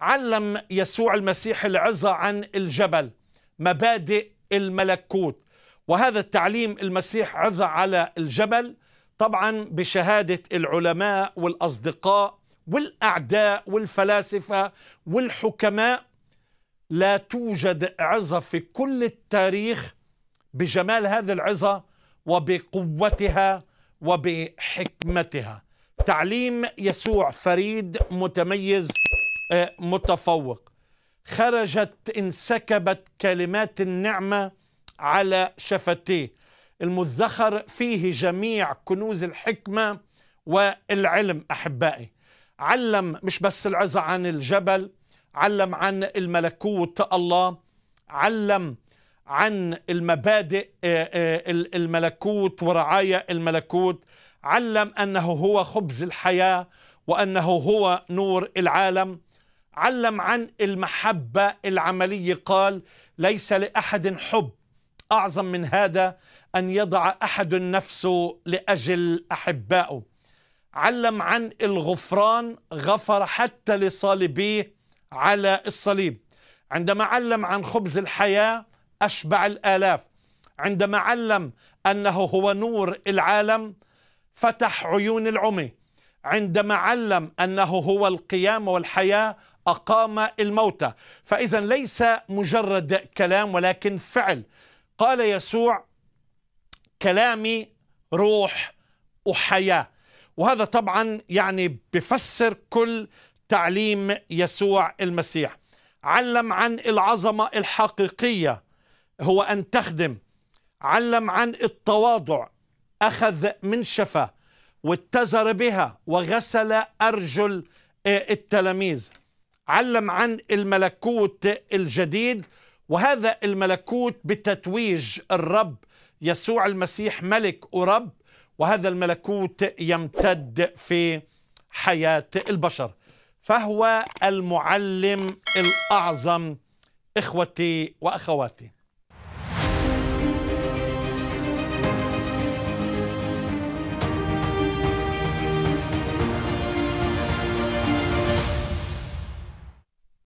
علم يسوع المسيح العظة عن الجبل مبادئ الملكوت وهذا التعليم المسيح عظة على الجبل طبعا بشهادة العلماء والأصدقاء والأعداء والفلاسفة والحكماء لا توجد عظة في كل التاريخ بجمال هذه العظة وبقوتها وبحكمتها تعليم يسوع فريد متميز آه، متفوق خرجت انسكبت كلمات النعمة على شفتيه المذخر فيه جميع كنوز الحكمة والعلم أحبائي علم مش بس العظة عن الجبل علم عن الملكوت الله علم عن المبادئ آه، آه، الملكوت ورعاية الملكوت علم أنه هو خبز الحياة وأنه هو نور العالم علم عن المحبة العملية قال ليس لأحد حب أعظم من هذا أن يضع أحد نفسه لأجل أحبائه علم عن الغفران غفر حتى لصالبيه على الصليب عندما علم عن خبز الحياة أشبع الآلاف عندما علم أنه هو نور العالم فتح عيون العمي عندما علم أنه هو القيامة والحياة أقام الموتى فإذا ليس مجرد كلام ولكن فعل قال يسوع كلامي روح وحياة وهذا طبعا يعني بفسر كل تعليم يسوع المسيح علم عن العظمة الحقيقية هو أن تخدم علم عن التواضع أخذ منشفة واتزر بها وغسل أرجل آه، التلاميذ علم عن الملكوت الجديد وهذا الملكوت بتتويج الرب يسوع المسيح ملك ورب وهذا الملكوت يمتد في حياة البشر فهو المعلم الأعظم إخوتي وأخواتي